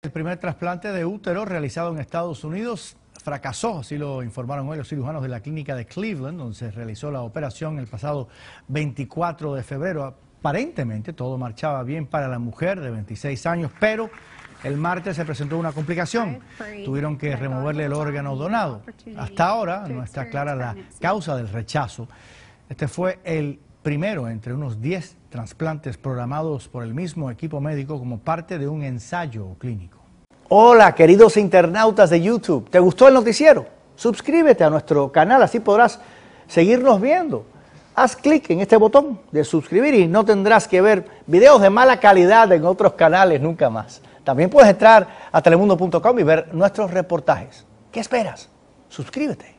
El primer trasplante de útero realizado en Estados Unidos fracasó, así lo informaron hoy los cirujanos de la clínica de Cleveland, donde se realizó la operación el pasado 24 de febrero. Aparentemente todo marchaba bien para la mujer de 26 años, pero el martes se presentó una complicación. Tuvieron que removerle el órgano donado. Hasta ahora no está clara la causa del rechazo. Este fue el primero entre unos 10 trasplantes programados por el mismo equipo médico como parte de un ensayo clínico. Hola queridos internautas de YouTube, ¿te gustó el noticiero? Suscríbete a nuestro canal, así podrás seguirnos viendo. Haz clic en este botón de suscribir y no tendrás que ver videos de mala calidad en otros canales nunca más. También puedes entrar a telemundo.com y ver nuestros reportajes. ¿Qué esperas? Suscríbete.